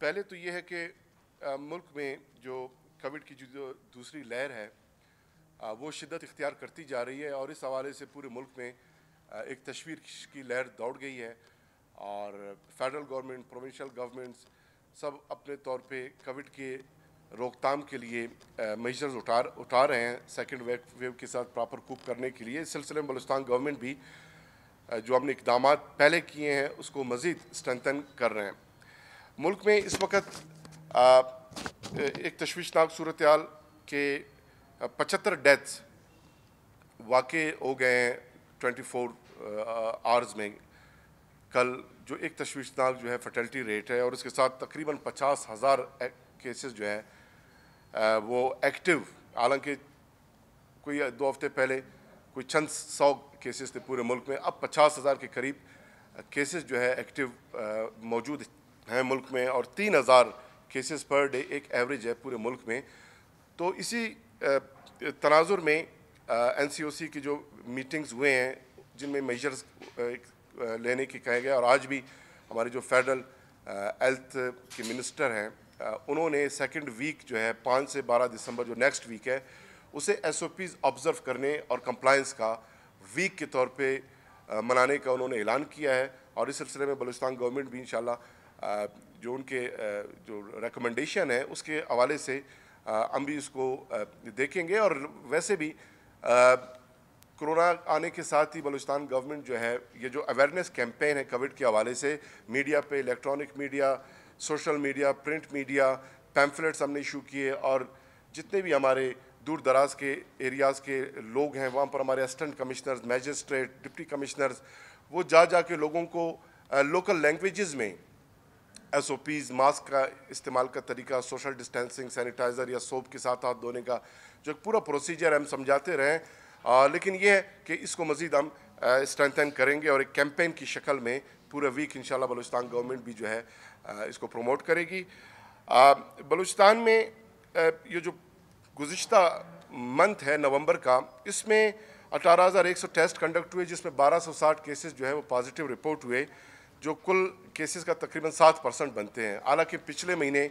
पहले तो ये है कि मुल्क में जो कोविड की जो दूसरी लहर है आ, वो शिद्दत इख्तियार करती जा रही है और इस हवाले से पूरे मुल्क में आ, एक तशवीर की लहर दौड़ गई है और फेडरल गवर्नमेंट प्रोविंशल गवर्नमेंट्स सब अपने तौर पे कोविड के रोकथाम के लिए मेजर्स उठा उठा रहे हैं सेकेंड वेव वेव के साथ प्रॉपर कूप करने के लिए इस सिलसिले में बलुस्तान गवर्नमेंट भी जो हमने इकदाम पहले किए हैं उसको मज़ीद स्ट्रेंथन कर रहे हैं मुल्क में इस वक्त एक तशवीशनाक सूरत हाल के पचहत्तर डेथ्स वाक़ हो गए हैं ट्वेंटी फोर आवर्स में कल जो एक तशवीशनाक जो है फर्टेलिटी रेट है और उसके साथ तकरीबन पचास हज़ार केसेस जो हैं वो एक्टिव हालांकि कोई दो हफ्ते पहले कोई चंद सौ केसेस थे पूरे मुल्क में अब पचास हज़ार के करीब केसेस जो है एक्टिव मौजूद हैं मुल्क में और तीन हज़ार केसेस पर डे एक एवरेज है पूरे मुल्क में तो इसी तनाजुर में एन की जो मीटिंग्स हुए हैं जिनमें मेजर्स लेने के कहे गए और आज भी हमारे जो फेडरल हेल्थ के मिनिस्टर हैं उन्होंने सेकंड वीक जो है पाँच से बारह दिसंबर जो नेक्स्ट वीक है उसे एस ओ पीज़ ऑब्ज़र्व करने और कम्प्लाइंस का वीक के तौर पे मनाने का उन्होंने ऐलान किया है और इस सिलसिले में बलूचिस्तान गवर्नमेंट भी इन जो उनके जो रिकमेंडेशन है उसके हवाले से हम भी इसको देखेंगे और वैसे भी कोरोना आने के साथ ही बलूचिस्तान गवर्नमेंट जो है ये जो अवेयरनेस कैंपेन है कोविड के हवाले से मीडिया पे electronic media social media print media pamphlets हमने इशू किए और जितने भी हमारे दूर दराज के एरियाज़ के लोग हैं वहाँ पर हमारे assistant commissioners magistrate deputy commissioners वो जा जा के लोगों को लोकल लैंग्वेजेस में एस ओ पीज़ मास्क का इस्तेमाल का तरीका सोशल डिस्टेंसिंग सैनिटाइज़र या सोप के साथ हाथ धोने का जो पूरा प्रोसीजर हम समझाते रहें आ, लेकिन ये है कि इसको मज़ीद हम स्ट्रेंथन करेंगे और एक कैंपेन की शक्ल में पूरे वीक इन बलूचिस्तान गवर्नमेंट भी जो है आ, इसको प्रमोट करेगी बलूचिस्तान में आ, ये जो गुज्त मंथ है नवंबर का इसमें अठारह हज़ार एक सौ टेस्ट कंडक्ट हुए जिसमें बारह सौ साठ केसेस जो है वो पॉजिटिव रिपोर्ट हुए जो कुल केसेस का तकरीबन सात परसेंट बनते हैं हालांकि पिछले महीने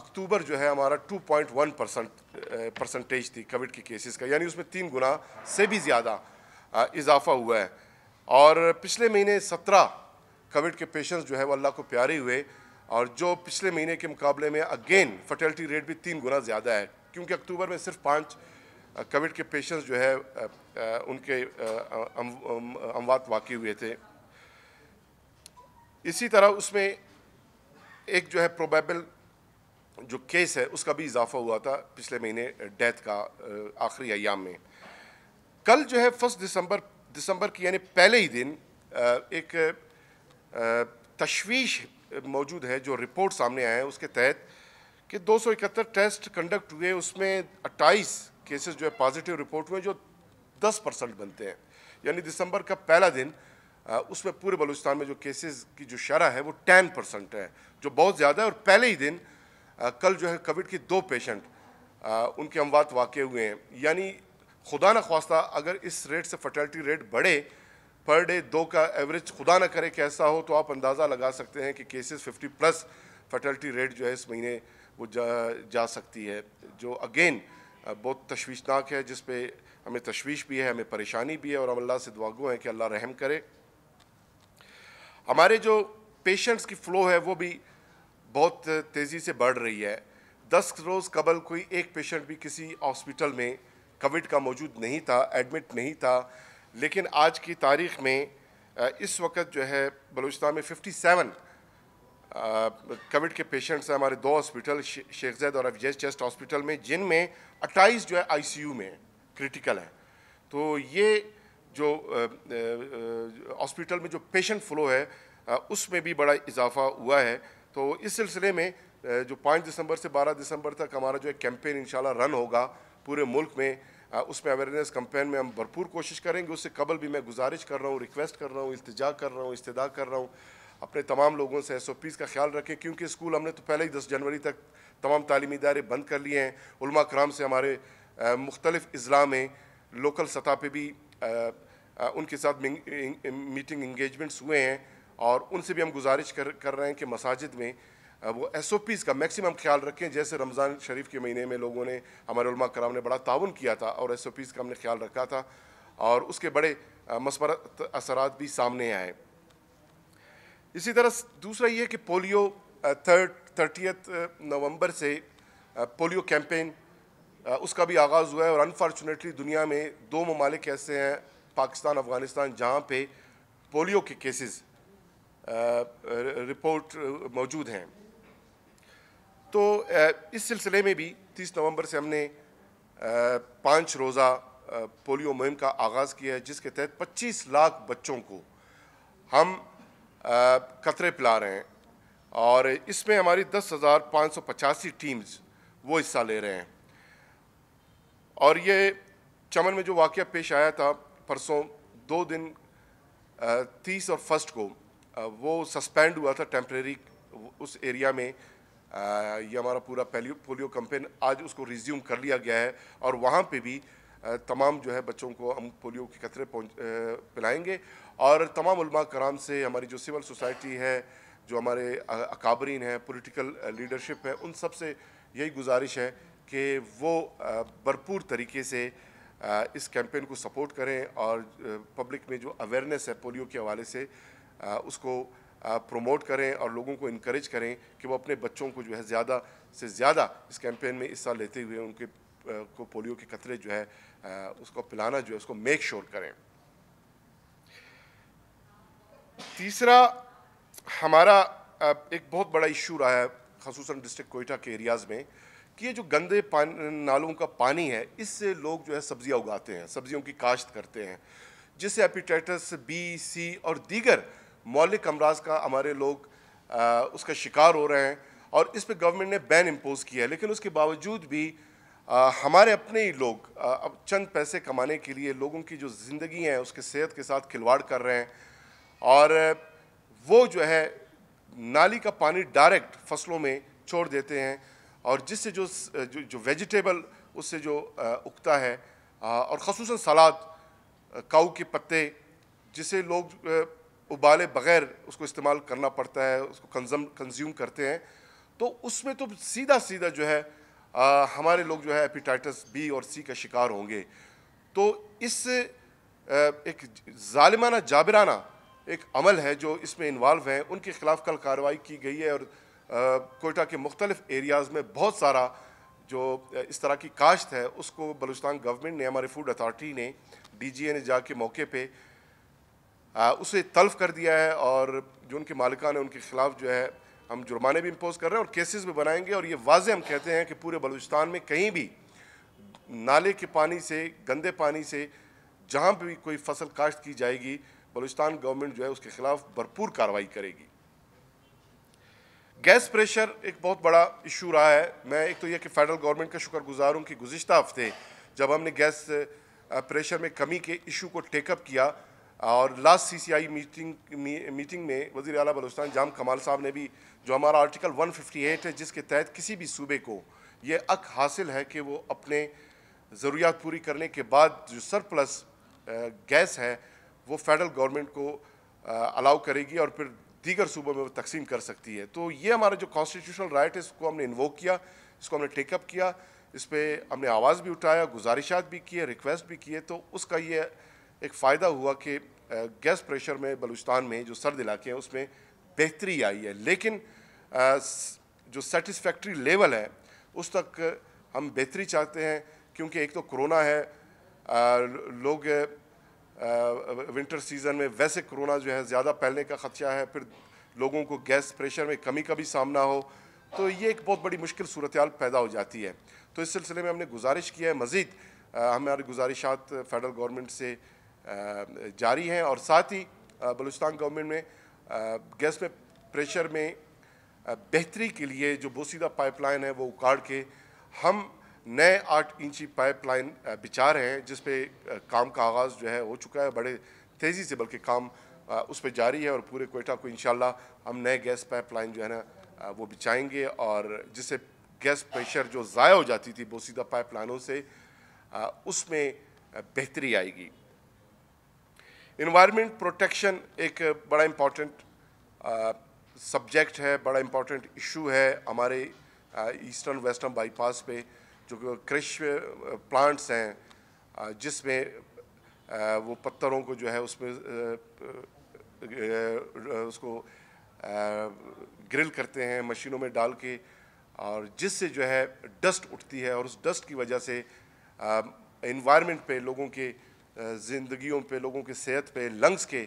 अक्टूबर जो है हमारा 2.1 परसेंट परसेंटेज थी कोविड के केसेस का यानी उसमें तीन गुना से भी ज़्यादा इजाफा हुआ है और पिछले महीने सत्रह कोविड के पेशेंट्स जो है वो अल्लाह को प्यारे हुए और जो पिछले महीने के मुकाबले में अगेन फर्टेलिटी रेट भी तीन गुना ज़्यादा है क्योंकि अक्टूबर में सिर्फ पाँच कोविड के पेशेंट्स जो है उनके अमवात वाक़ हुए थे इसी तरह उसमें एक जो है प्रोबेबल जो केस है उसका भी इजाफा हुआ था पिछले महीने डेथ का आखिरी अयाम में कल जो है फर्स्ट दिसंबर दिसंबर की यानी पहले ही दिन एक तशवीश मौजूद है जो रिपोर्ट सामने आया है उसके तहत कि 271 टेस्ट कंडक्ट हुए उसमें 28 केसेस जो है पॉजिटिव रिपोर्ट हुए जो 10 परसेंट बनते हैं यानी दिसंबर का पहला दिन उसमें पूरे बलूचिस्तान में जो केसेस की जो शरह है वो टेन परसेंट है जो बहुत ज़्यादा है और पहले ही दिन कल जो है कोविड के दो पेशेंट उनके अमवात वाक़ हुए हैं यानी खुदा न खास्ता अगर इस रेट से फर्टैलिटी रेट बढ़े पर डे दो का एवरेज खुदा न करे कैसा हो तो आप अंदाज़ा लगा सकते हैं कि केसेस 50 प्लस फर्टेलिटी रेट जो है इस महीने वो जा, जा सकती है जो अगेन बहुत तशवीशनाक है जिसपे हमें तशवीश भी है हमें परेशानी भी है और हम अल्लाह से दुआगो हैं कि अल्लाह रहम करे हमारे जो पेशेंट्स की फ़्लो है वो भी बहुत तेज़ी से बढ़ रही है दस रोज़ कबल कोई एक पेशेंट भी किसी हॉस्पिटल में कोविड का मौजूद नहीं था एडमिट नहीं था लेकिन आज की तारीख में इस वक्त जो है बलूचिस्तान में 57 कोविड के पेशेंट्स हैं हमारे दो हॉस्पिटल शेख जैद और एफ चेस्ट हॉस्पिटल में जिनमें 28 जो है आईसीयू में क्रिटिकल है तो ये जो हॉस्पिटल में जो पेशेंट फ्लो है उसमें भी बड़ा इजाफा हुआ है तो इस सिलसिले में जो पाँच दिसंबर से बारह दिसंबर तक हमारा जो एक कैंपेन इन रन होगा पूरे मुल्क में उसमें अवेयरनेस कम्पेन में हम भरपूर कोशिश करेंगे उससे कबल भी मैं गुजारिश कर रहा हूँ रिक्वेस्ट कर रहा हूँ इल्तजा कर रहा हूँ इस्तः कर रहा हूँ अपने तमाम लोगों से एस ओ पीज़ का ख्याल रखें क्योंकि स्कूल हमने तो पहले ही दस जनवरी तक तमाम तलीमी इदारे बंद कर लिए हैं उलमा कराम से हमारे मुख्तलिफ़ अज़ला में लोकल सतह पर भी उनके साथ मीटिंग इंगेजमेंट्स हुए हैं और उनसे भी हम गुजारिश कर कर रहे हैं कि मसाजिद में वो एस ओ पीज़ का मैक्सिमम ख्याल रखें जैसे रमज़ान शरीफ के महीने में लोगों ने हमारे उलमा कराम ने बड़ा ताउन किया था और एस ओ पीज़ का हमने ख्याल रखा था और उसके बड़े मसबरत असरात भी सामने आए इसी तरह दूसरा ये कि पोलियो थर्ड थर्टियथ नवंबर से पोलियो कैंपेन उसका भी आगाज़ हुआ है और अनफॉर्चुनेटली दुनिया में दो ममालिक ऐसे हैं पाकिस्तान अफ़गानिस्तान जहाँ पे पोलियो के केसेस रिपोर्ट मौजूद हैं तो इस सिलसिले में भी 30 नवंबर से हमने पाँच रोज़ा पोलियो मुहिम का आगाज़ किया है जिसके तहत 25 लाख बच्चों को हम कतरे पिला रहे हैं और इसमें हमारी दस हज़ार पाँच सौ पचासी टीम्स वो हिस्सा ले रहे हैं और ये चमन में जो वाक़ पेश आया था परसों दो दिन तीस और फर्स्ट को वो सस्पेंड हुआ था टेम्प्रेरी उस एरिया में ये हमारा पूरा पोलियो पोलियो कैंपेन आज उसको रिज्यूम कर लिया गया है और वहाँ पे भी तमाम जो है बच्चों को हम पोलियो के खतरे पिलाएंगे और तमाम उलमा कराम से हमारी जो सिविल सोसाइटी है जो हमारे अकाबरीन हैं पॉलिटिकल लीडरशिप है उन सब से यही गुजारिश है कि वो भरपूर तरीके से इस कैंपेन को सपोर्ट करें और पब्लिक में जो अवेयरनेस है पोलियो के हवाले से उसको प्रमोट करें और लोगों को इनक्रेज करें कि वो अपने बच्चों को जो है ज़्यादा से ज़्यादा इस कैंपेन में हिस्सा लेते हुए उनके को पोलियो के खतरे जो है उसको पिलाना जो है उसको मेक श्योर sure करें तीसरा हमारा एक बहुत बड़ा इशू रहा है खसूस डिस्ट्रिक्ट कोयटा के एरियाज़ में कि ये जो गंदे पान नालों का पानी है इससे लोग जो है सब्ज़ियाँ उगाते हैं सब्ज़ियों की काश्त करते हैं जिससे एपिटेटस बी सी और दीगर मौलिक अमराज का हमारे लोग आ, उसका शिकार हो रहे हैं और इस पर गवर्नमेंट ने बैन इम्पोज़ किया है लेकिन उसके बावजूद भी आ, हमारे अपने ही लोग अब चंद पैसे कमाने के लिए लोगों की जो ज़िंदगी है उसके सेहत के साथ खिलवाड़ कर रहे हैं और वो जो है नाली का पानी डायरेक्ट फसलों में छोड़ देते हैं और जिससे जो जो, जो वेजिटेबल उससे जो उगता है और खसूस सलाद काऊ के पत्ते जिसे लोग उबाले बगैर उसको इस्तेमाल करना पड़ता है उसको कंजम कंज्यूम करते हैं तो उसमें तो सीधा सीधा जो है आ, हमारे लोग जो है एपिटाइटस बी और सी का शिकार होंगे तो इस एक ालिमाना जाबराना एक अमल है जो इसमें इन्वाल्व हैं उनके ख़िलाफ़ कल कार्रवाई की गई है और कोयटा के मुख्तलिफ एरियाज़ में बहुत सारा जो इस तरह की काश्त है उसको बलूचिस्तान गवर्नमेंट ने हमारे फूड अथॉरिटी ने ए ने जाके मौके पर उसे तल्फ कर दिया है और जो उनके मालिकान हैं उनके ख़िलाफ़ जो है हम जुर्माने भी इम्पोज़ कर रहे हैं और केसेस भी बनाएंगे और ये वाजे हम कहते हैं कि पूरे बलूचिस्तान में कहीं भी नाले के पानी से गंदे पानी से जहाँ भी कोई फसल काश्त की जाएगी बलूचिस्तान गवर्नमेंट जो है उसके ख़िलाफ़ भरपूर कार्रवाई करेगी गैस प्रेशर एक बहुत बड़ा इशू रहा है मैं एक तो यह कि फेडरल गवर्नमेंट का शुक्रगुजार हूँ कि गुज्त हफ्ते जब हमने गैस प्रेशर में कमी के इशू को टेकअप किया और लास्ट सीसीआई मीटिंग आई मीटिंग में वजी अला बलोस्तान जाम कमाल साहब ने भी जो हमारा आर्टिकल 158 है जिसके तहत किसी भी सूबे को ये अक हासिल है कि वो अपने ज़रूरियात पूरी करने के बाद जो सरप्लस गैस है वो फेडरल गवर्नमेंट को अलाउ करेगी और फिर दीगर सूबों में वो तकसीम कर सकती है तो ये हमारा जो कॉन्स्टिट्यूशनल राइट है इसको हमने इन्वोक किया इसको हमने टेकअप किया इस पर हमने आवाज़ भी उठाया गुजारिशात भी किए रिक्वेस्ट भी किए तो उसका ये एक फ़ायदा हुआ कि गैस प्रेशर में बलूचिस्तान में जो सर्द इलाके हैं उसमें बेहतरी आई है लेकिन जो सेटिस्फैक्ट्री लेवल है उस तक हम बेहतरी चाहते हैं क्योंकि एक तो कोरोना है लोग विंटर सीज़न में वैसे कोरोना जो है ज़्यादा फैलने का ख़दशा है फिर लोगों को गैस प्रेशर में कमी का भी सामना हो तो ये एक बहुत बड़ी मुश्किल सूरत पैदा हो जाती है तो इस सिलसिले में हमने गुजारिश किया है मज़ीद हमारी गुजारिशात फेडरल गवर्नमेंट से जारी हैं और साथ ही बलूचिस्तान गवर्नमेंट में गैस में प्रेशर में बेहतरी के लिए जो बोसीदा पाइपलाइन है वो उखाड़ के हम नए आठ इंची पाइपलाइन रहे हैं जिसपे काम का आगाज़ जो है हो चुका है बड़े तेज़ी से बल्कि काम उस पर जारी है और पूरे कोयटा को इन हम नए गैस पाइपलाइन जो है ना वो बिछाएंगे और जिससे गैस प्रेशर जो ज़ाया हो जाती थी पाइप लाइनों से उसमें बेहतरी आएगी इन्वायरमेंट प्रोटेक्शन एक बड़ा इम्पॉर्टेंट सब्जेक्ट है बड़ा इम्पॉर्टेंट इशू है हमारे ईस्टर्न वेस्टर्न बाईपास पे जो कृषि प्लांट्स हैं जिसमें वो पत्थरों को जो है उसमें उसको ग्रिल करते हैं मशीनों में डाल के और जिससे जो है डस्ट उठती है और उस डस्ट की वजह से इन्वायरमेंट पे लोगों के ज़िंदगियों पे लोगों के सेहत पे लंग्स के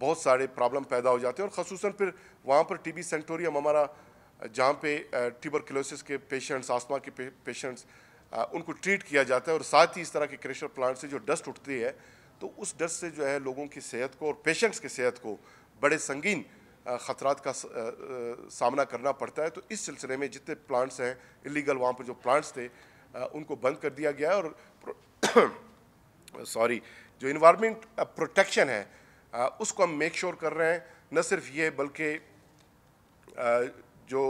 बहुत सारे प्रॉब्लम पैदा हो जाते हैं और खसूस फिर वहाँ पर टीबी सेंटोरियम हमारा जहाँ पे क्लोसिस के पेशेंट्स आसमा के पेशेंट्स उनको ट्रीट किया जाता है और साथ ही इस तरह के क्रेशर प्लांट से जो डस्ट उठती है तो उस डस्ट से जो है लोगों की सेहत को और पेशेंट्स की सेहत को बड़े संगीन ख़तरात का सामना करना पड़ता है तो इस सिलसिले में जितने प्लांट्स हैं इलीगल वहाँ पर जो प्लांट्स थे उनको बंद कर दिया गया और सॉरी जो इन्वायरमेंट प्रोटेक्शन है उसको हम मेक श्योर sure कर रहे हैं न सिर्फ ये बल्कि जो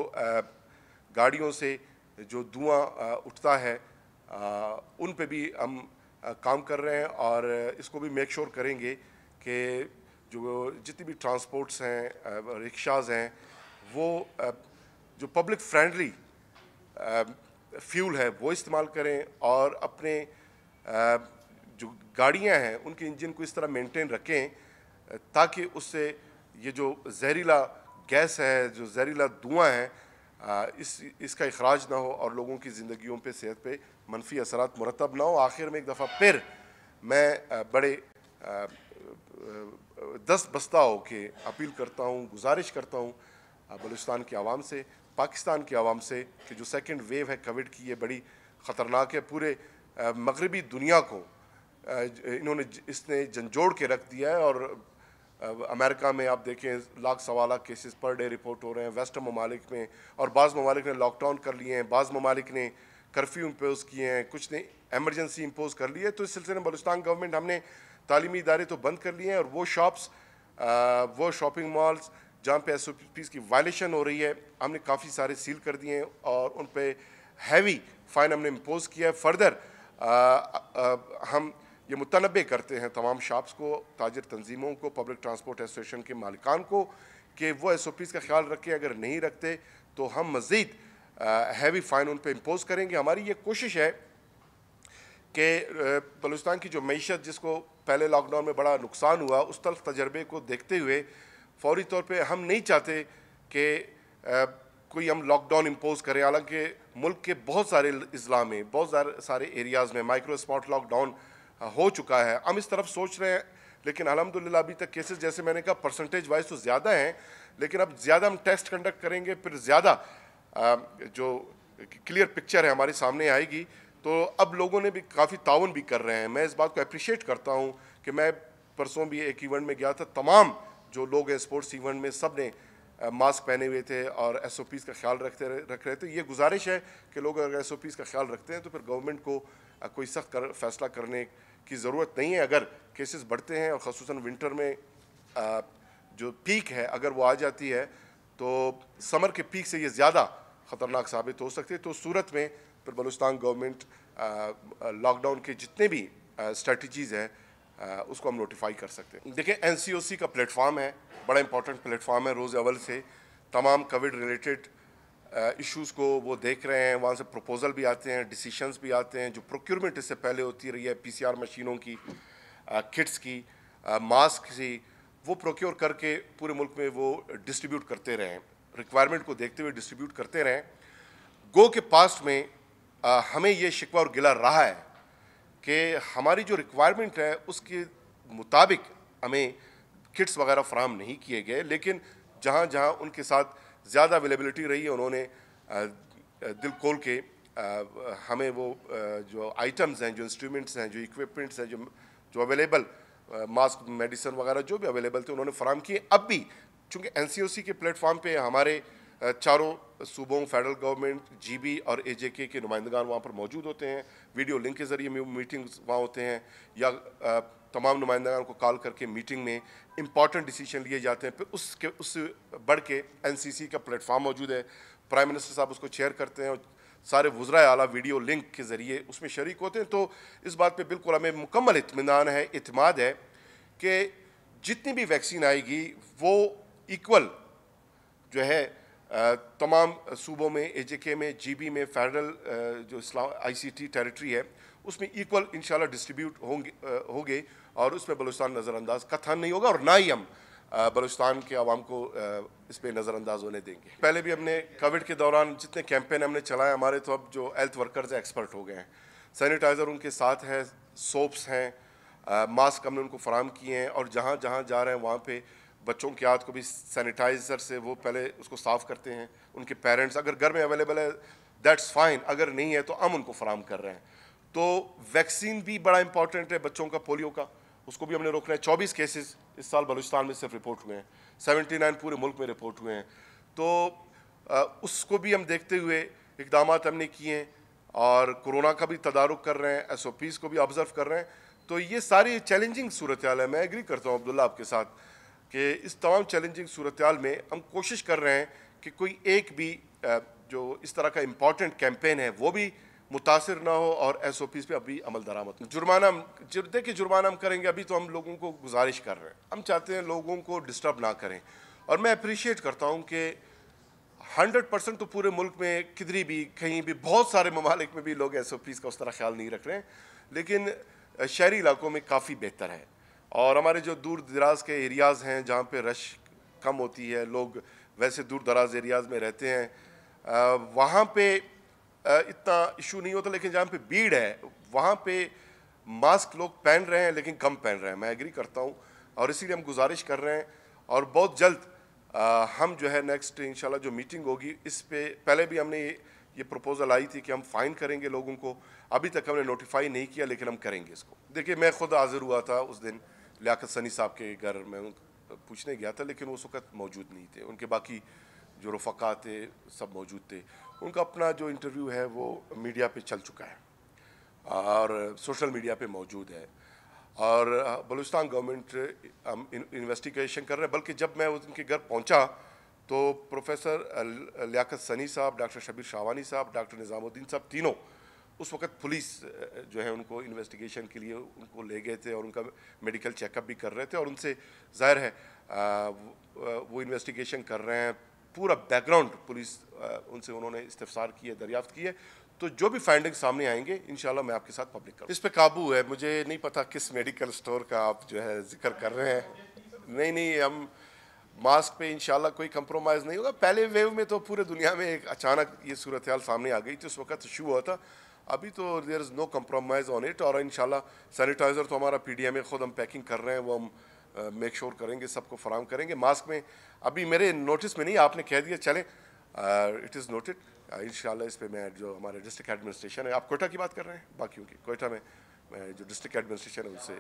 गाड़ियों से जो धुआं उठता है उन पे भी हम काम कर रहे हैं और इसको भी मेक श्योर करेंगे कि जो जितनी भी ट्रांसपोर्ट्स हैं रिक्शाज़ हैं वो जो पब्लिक फ्रेंडली फ्यूल है वो इस्तेमाल करें और अपने जो गाड़ियां हैं उनके इंजन को इस तरह मेंटेन रखें ताकि उससे ये जो जहरीला गैस है जो जहरीला धुआँ है आ, इस इसका अखराज ना हो और लोगों की ज़िंदगियों पे सेहत पे मनफी असर मरतब ना हो आखिर में एक दफ़ा फिर मैं बड़े दस्त बस्ता हो के अपील करता हूँ गुजारिश करता हूँ बलुचस्तान के आवाम से पाकिस्तान की आवाम से कि जो सेकेंड वेव है कोविड की ये बड़ी ख़तरनाक है पूरे मगरबी दुनिया को इन्होंने इसने झंझोड़ के रख दिया है और अमेरिका में आप देखें लाख सवा lakh cases per day report हो रहे हैं वेस्टर्न ममालिक में और बाज़ ममालिक ने लॉकडाउन कर लिए हैं बाज़ ममालिक ने कर्फ्यू इम्पोज़ किए हैं कुछ ने एमरजेंसी इम्पोज़ कर ली है तो इस सिलसिले में बलुस्तान गवर्नमेंट हमने तालीमी इदारे तो बंद कर लिए हैं और वो शॉप्स वो शॉपिंग मॉल्स जहाँ पे एस ओ पीज़ की वायलेशन हो रही है हमने काफ़ी सारे सील कर दिए हैं और उन पर हैवी फ़ाइन हमने इम्पोज़ किया है फर्दर आ, आ, हम ये मुतनबे करते हैं तमाम शॉप्स को ताजर तंजीमों को पब्लिक ट्रांसपोर्ट एसोसिएशन के मालिकान को कि वो एस ओ पीज़ का ख्याल रखें अगर नहीं रखते तो हम मज़ीद हैवी फ़ाइन उन पर इम्पोज़ करेंगे हमारी ये कोशिश है कि बलुस्तान की जो मीशत जिसको पहले लॉकडाउन में बड़ा नुकसान हुआ उस तल्ख तजर्बे को देखते हुए फौरी तौर पर हम नहीं चाहते कि कोई हम लॉकडाउन इम्पोज़ करें हालांकि मुल्क के बहुत सारे अज़ला में बहुत सारे एरियाज़ में माइक्रो स्पॉट लॉकडाउन हाँ, हो चुका है हम इस तरफ सोच रहे हैं लेकिन अलहमदिल्ला अभी तक केसेस जैसे मैंने कहा परसेंटेज वाइज तो ज़्यादा हैं लेकिन अब ज़्यादा हम टेस्ट कंडक्ट करेंगे फिर ज़्यादा जो क्लियर पिक्चर है हमारे सामने आएगी तो अब लोगों ने भी काफ़ी ताउन भी कर रहे हैं मैं इस बात को अप्रिशिएट करता हूँ कि मैं परसों भी एक इवेंट में गया था तमाम जो लोग हैं स्पोर्ट्स इवेंट में सब ने मास्क पहने हुए थे और एस का ख्याल रखते रख रहे थे ये गुजारिश है कि लोग अगर एस का ख्याल रखते हैं तो फिर गवर्नमेंट को कोई सख्त कर, फैसला करने की ज़रूरत नहीं है अगर केसेस बढ़ते हैं और खसूस विंटर में आ, जो पीक है अगर वो आ जाती है तो समर के पीक से ये ज़्यादा ख़तरनाक साबित हो सकती है तो सूरत में फिर बलुस्तान गवर्नमेंट लॉकडाउन के जितने भी स्ट्रेटजीज़ हैं उसको हम नोटिफाई कर सकते हैं देखिए एन का प्लेटफॉर्म है बड़ा इंपॉर्टेंट प्लेटफार्म है रोज़ अवल से तमाम कोविड रिलेटेड इश्यूज़ को वो देख रहे हैं वहाँ से प्रपोज़ल भी आते हैं डिसीशंस भी आते हैं जो प्रोक्योरमेंट इससे पहले होती रही है पीसीआर मशीनों की किट्स की मास्क की वो प्रोक्योर करके पूरे मुल्क में वो डिस्ट्रीब्यूट करते रहें रिक्वायरमेंट को देखते हुए डिस्ट्रीब्यूट करते रहें गो के पास्ट में आ, हमें ये शिकवा और गिला रहा है कि हमारी जो रिक्वायरमेंट है उसके मुताबिक हमें किट्स वगैरह फ्राहम नहीं किए गए लेकिन जहाँ जहाँ उनके साथ ज़्यादा अवेलेबिलिटी रही है उन्होंने दिल खोल के हमें वो जो आइटम्स हैं जो इंस्ट्रूमेंट्स हैं जो इक्विपमेंट्स हैं जो जो अवेलेबल मास्क मेडिसिन वगैरह जो भी अवेलेबल थे उन्होंने फराम किए अब भी चूँकि एन के प्लेटफार्म पर हमारे चारों सूबों फेडरल गवर्नमेंट जीबी और एजेके के नुमाइंदगान वहाँ पर मौजूद होते हैं वीडियो लिंक के ज़रिए मीटिंग्स वहाँ होते हैं या तमाम नुमाइंदान को कॉल करके मीटिंग में इंपॉर्टेंट डिसीजन लिए जाते हैं फिर उसके उस बढ़ के सी का प्लेटफॉर्म मौजूद है प्राइम मिनिस्टर साहब उसको चेयर करते हैं और सारे वज्रा आला वीडियो लिंक के ज़रिए उसमें शरीक होते हैं तो इस बात पे बिल्कुल हमें मुकम्मल इतमान है इतमाद है कि जितनी भी वैक्सीन आएगी वो इक्वल जो है तमाम सूबों में ए जे के में जी बी में फेडरल जो इस्लाम आई सी टी टेरिटरी है उसमें इक्वल इन डिस्ट्रीब्यूट होंगे गए और उस पर बलुस्तान नज़रअंदाज कथन नहीं होगा और ना ही हम बलुस्तान के आवाम को इस पर नज़रअंदाज होने देंगे पहले भी हमने कोविड के दौरान जितने कैंपेन हमने चलाए हमारे तो अब जो हेल्थ वर्कर्स हैं एक्सपर्ट हो गए हैं सैनिटाइज़र उनके साथ हैं सोप्स हैं मास्क हमने उनको फराम किए हैं और जहाँ जहाँ जा रहे हैं वहाँ पर बच्चों के हाथ को भी सैनिटाइज़र से वो पहले उसको साफ़ करते हैं उनके पेरेंट्स अगर घर में अवेलेबल है दैट्स फाइन अगर नहीं है तो हम उनको फराम कर रहे हैं तो वैक्सीन भी बड़ा इंपॉर्टेंट है बच्चों का पोलियो का उसको भी हमने रोकना है चौबीस केसेस इस साल बलूचिस्तान में सिर्फ रिपोर्ट हुए हैं सेवेंटी नाइन पूरे मुल्क में रिपोर्ट हुए हैं तो आ, उसको भी हम देखते हुए इकदाम हमने किए हैं और कोरोना का भी तदारुक कर रहे हैं एस ओ पीज़ को भी ऑब्ज़र्व कर रहे हैं तो ये सारी चैलेंजिंग सूरत है मैं एग्री करता हूँ अब्दुल्ला आपके साथ कि इस तमाम चैलेंजिंग सूरत में हम कोशिश कर रहे हैं कि कोई एक भी जो इस तरह का इम्पॉर्टेंट कैंपेन है वो भी मुतासर ना हो और एस ओ पीज पर अभी अमल दरामद जुर्माना देखिए जुर्माना हम करेंगे अभी तो हम लोगों को गुजारिश कर रहे हैं हम चाहते हैं लोगों को डिस्टर्ब ना करें और मैं अप्रिशिएट करता हूँ कि हंड्रेड परसेंट तो पूरे मुल्क में किधरी भी कहीं भी बहुत सारे ममालिक में भी लोग एस ओ पीज़ का उस तरह ख्याल नहीं रख रहे हैं लेकिन शहरी इलाकों में काफ़ी बेहतर है और हमारे जो दूर दराज के एरियाज़ हैं जहाँ पर रश कम होती है लोग वैसे दूर दराज एरियाज़ में रहते हैं वहाँ पर इतना इशू नहीं होता लेकिन जहाँ पे भीड़ है वहाँ पे मास्क लोग पहन रहे हैं लेकिन कम पहन रहे हैं मैं एग्री करता हूँ और इसीलिए हम गुजारिश कर रहे हैं और बहुत जल्द आ, हम जो है नेक्स्ट इंशाल्लाह जो मीटिंग होगी इस पे पहले भी हमने ये, ये प्रपोज़ल आई थी कि हम फ़ाइन करेंगे लोगों को अभी तक हमने नोटिफाई नहीं किया लेकिन हम करेंगे इसको देखिए मैं खुद हाजिर हुआ था उस दिन लियाकत सनी साहब के घर में पूछने गया था लेकिन उस वक्त मौजूद नहीं थे उनके बाकी जो रफ़ा थे सब मौजूद थे उनका अपना जो इंटरव्यू है वो मीडिया पे चल चुका है और सोशल मीडिया पे मौजूद है और बलूचिस्तान गवर्नमेंट इन्वेस्टिगेशन कर रहे हैं बल्कि जब मैं उनके घर पहुंचा तो प्रोफेसर लियाकत सनी साहब डॉक्टर शबीर शावानी साहब डॉक्टर निज़ामुद्दीन साहब तीनों उस वक्त पुलिस जो है उनको इन्वेस्टिगेशन के लिए उनको ले गए थे और उनका मेडिकल चेकअप भी कर रहे थे और उनसे ज़ाहिर है वो इन्वेस्टिगेशन कर रहे हैं पूरा बैकग्राउंड पुलिस उनसे उन्होंने इस्तफसार किए दरियाफ्त किए तो जो भी फाइंडिंग सामने आएंगे इन मैं आपके साथ पब्लिक करूँ इस पर काबू है मुझे नहीं पता किस मेडिकल स्टोर का आप जो है जिक्र कर रहे हैं नहीं नहीं हम मास्क पे इन कोई कंप्रोमाइज़ नहीं होगा पहले वेव में तो पूरे दुनिया में एक अचानक ये सूरत हाल सामने आ गई थी उस वक्त शू हुआ था अभी तो there is no compromise on it और इन सैनिटाइज़र तो हमारा पी डी एम खुद हम पैकिंग कर रहे हैं वो हम मेक श्योर करेंगे सबको फराम करेंगे मास्क में अभी मेरे नोटिस में नहीं आपने कह दिया चले इट इज़ नोटेड इन इस पर मैं जो हमारे डिस्ट्रिक्ट एडमिनिस्ट्रेशन है आप कोयटा की बात कर रहे हैं बाकी की कोयटा में मैं जो डिस्ट्रिक्ट एडमिनिस्ट्रेशन है उनसे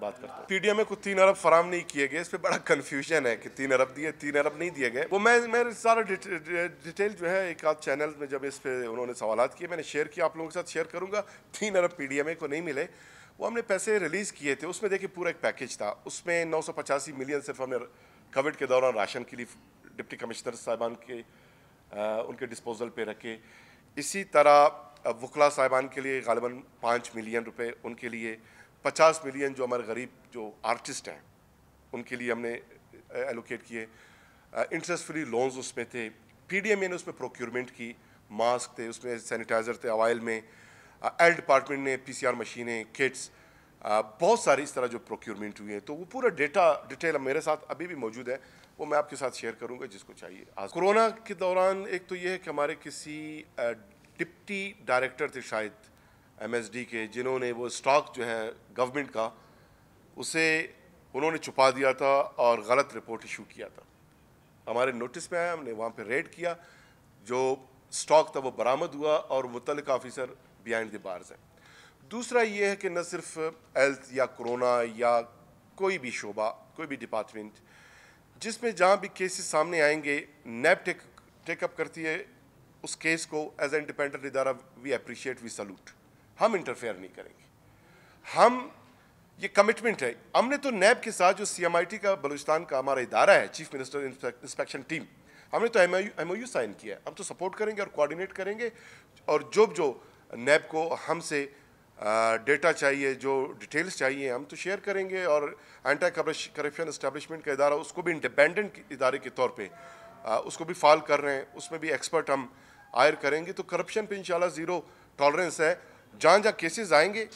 बात करता हूँ पीडीएम में कुछ तीन अरब फराम नहीं किए गए इस पर बड़ा कन्फ्यूजन है कि तीन अरब दिए तीन अरब नहीं दिए गए वो मैं मेरे सारा डिटेल जो है एक आध चैनल में जब इस पर उन्होंने सवाल किए मैंने शेयर किया आप लोगों के साथ शेयर करूँगा तीन अरब पी को नहीं मिले वो हमने पैसे रिलीज़ किए थे उसमें देखिए पूरा एक पैकेज था उसमें नौ मिलियन सिर्फ हमने कोविड के दौरान राशन के लिए डिप्टी कमिश्नर साहबान के आ, उनके डिस्पोजल पे रखे इसी तरह वकला साहबान के लिए गालिबा पाँच मिलियन रुपए उनके लिए पचास मिलियन जो हमारे गरीब जो आर्टिस्ट हैं उनके लिए हमने एलोकेट किए इंटरेस्ट फ्री लोन्स उसमें थे पी डी एम ए ने उसमें प्रोक्योरमेंट की मास्क थे उसमें सैनिटाइज़र थे ऑयल में एल uh, डिपार्टमेंट ने पीसीआर मशीनें किट्स बहुत सारी इस तरह जो प्रोक्योरमेंट हुई है तो वो पूरा डेटा डिटेल मेरे साथ अभी भी मौजूद है वो मैं आपके साथ शेयर करूंगा जिसको चाहिए आज कोरोना के दौरान एक तो ये है कि हमारे किसी uh, डिप्टी डायरेक्टर थे शायद एमएसडी के जिन्होंने वो स्टॉक जो है गवर्नमेंट का उसे उन्होंने छुपा दिया था और गलत रिपोर्ट इशू किया था हमारे नोटिस में आया हमने वहाँ पर रेड किया जो स्टॉक था वो बरामद हुआ और मुतल ऑफिसर बिहाइंड द बार्स हैं दूसरा ये है कि न सिर्फ हेल्थ या कोरोना या कोई भी शोबा कोई भी डिपार्टमेंट जिसमें जहाँ भी केसेस सामने आएंगे नैप टेक टेकअप करती है उस केस को एज ए इंडिपेंडेंट इदारा वी अप्रिशिएट वी सल्यूट हम इंटरफेयर नहीं करेंगे हम ये कमिटमेंट है हमने तो नैब के साथ जो सी का बलूचिस्तान का हमारा इदारा है चीफ मिनिस्टर इंस्पेक्शन टीम हमने तो एम ओ यू साइन किया है हम तो सपोर्ट करेंगे और कोऑर्डिनेट करेंगे और जो जो नैब को हमसे डेटा चाहिए जो डिटेल्स चाहिए हम तो शेयर करेंगे और एंटी करप्शन इस्टेब्लिशमेंट का इदारा उसको भी इंडिपेंडेंट इदारे के तौर पे उसको भी फाल कर रहे हैं उसमें भी एक्सपर्ट हम आयर करेंगे तो करप्शन पे इंशाल्लाह ज़ीरो टॉलरेंस है जहाँ जहाँ केसेस आएंगे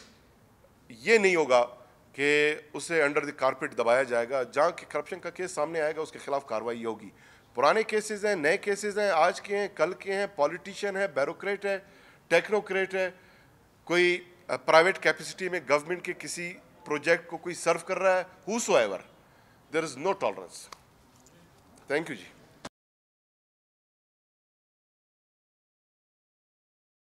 ये नहीं होगा कि उसे अंडर द कारपेट दबाया जाएगा जहाँ के करप्शन का केस सामने आएगा उसके खिलाफ कार्रवाई होगी पुराने केसेस हैं नए केसेस हैं आज के हैं कल के हैं पॉलिटिशियन है बैरोक्रेट है टेक्नोक्रेट है कोई प्राइवेट कैपेसिटी में गवर्नमेंट के किसी प्रोजेक्ट को कोई सर्व कर रहा है who so ever there is no tolerance thank you ji